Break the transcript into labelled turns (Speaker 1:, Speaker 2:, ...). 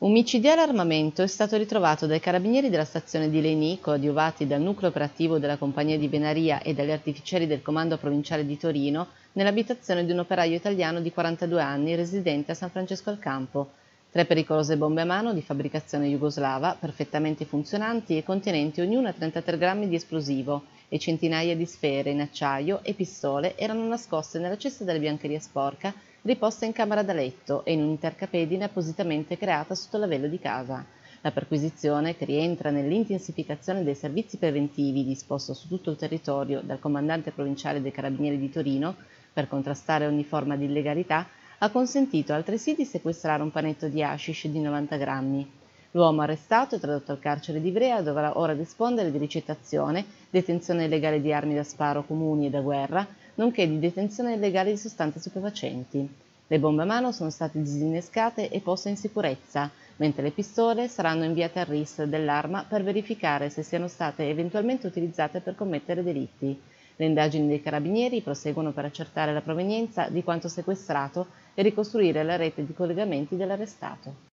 Speaker 1: Un micidiale armamento è stato ritrovato dai carabinieri della stazione di Lenico, adiuvati dal nucleo operativo della compagnia di Venaria e dagli artificieri del comando provinciale di Torino, nell'abitazione di un operaio italiano di 42 anni residente a San Francesco al Campo. Tre pericolose bombe a mano di fabbricazione jugoslava, perfettamente funzionanti e contenenti ognuna 33 grammi di esplosivo e centinaia di sfere in acciaio e pistole erano nascoste nella cesta della biancheria sporca riposta in camera da letto e in un'intercapedine appositamente creata sotto la velo di casa. La perquisizione, che rientra nell'intensificazione dei servizi preventivi disposto su tutto il territorio dal comandante provinciale dei Carabinieri di Torino per contrastare ogni forma di illegalità, ha consentito altresì di sequestrare un panetto di hashish di 90 grammi, L'uomo arrestato e tradotto al carcere di Ivrea dovrà ora rispondere di ricettazione, detenzione illegale di armi da sparo comuni e da guerra, nonché di detenzione illegale di sostanze stupefacenti. Le bombe a mano sono state disinnescate e poste in sicurezza, mentre le pistole saranno inviate al RIS dell'arma per verificare se siano state eventualmente utilizzate per commettere delitti. Le indagini dei carabinieri proseguono per accertare la provenienza di quanto sequestrato e ricostruire la rete di collegamenti dell'arrestato.